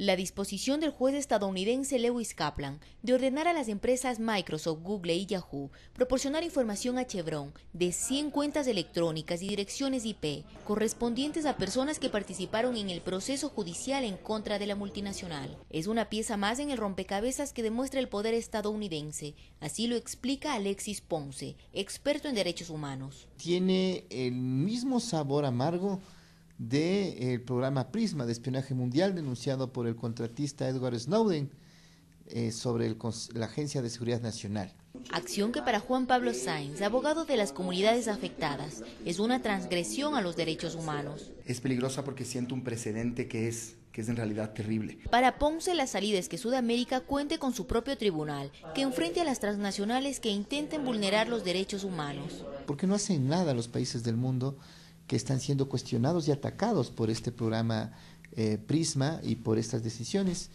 La disposición del juez estadounidense Lewis Kaplan de ordenar a las empresas Microsoft, Google y Yahoo proporcionar información a Chevron de 100 cuentas electrónicas y direcciones IP correspondientes a personas que participaron en el proceso judicial en contra de la multinacional es una pieza más en el rompecabezas que demuestra el poder estadounidense. Así lo explica Alexis Ponce, experto en derechos humanos. Tiene el mismo sabor amargo del eh, programa Prisma de espionaje mundial denunciado por el contratista Edward Snowden eh, sobre la Agencia de Seguridad Nacional. Acción que para Juan Pablo Sainz, abogado de las comunidades afectadas, es una transgresión a los derechos humanos. Es peligrosa porque siente un precedente que es que es en realidad terrible. Para Ponce, la salida es que Sudamérica cuente con su propio tribunal, que enfrente a las transnacionales que intenten vulnerar los derechos humanos. Porque no hacen nada los países del mundo que están siendo cuestionados y atacados por este programa eh, Prisma y por estas decisiones,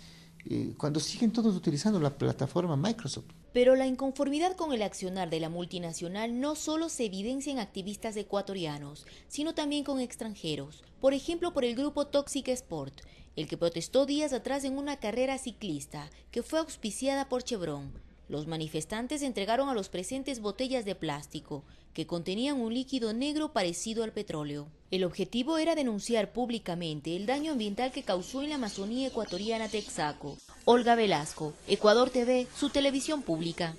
eh, cuando siguen todos utilizando la plataforma Microsoft. Pero la inconformidad con el accionar de la multinacional no solo se evidencia en activistas ecuatorianos, sino también con extranjeros, por ejemplo por el grupo Toxic Sport, el que protestó días atrás en una carrera ciclista que fue auspiciada por Chevron. Los manifestantes entregaron a los presentes botellas de plástico que contenían un líquido negro parecido al petróleo. El objetivo era denunciar públicamente el daño ambiental que causó en la Amazonía ecuatoriana Texaco. Olga Velasco, Ecuador TV, su televisión pública.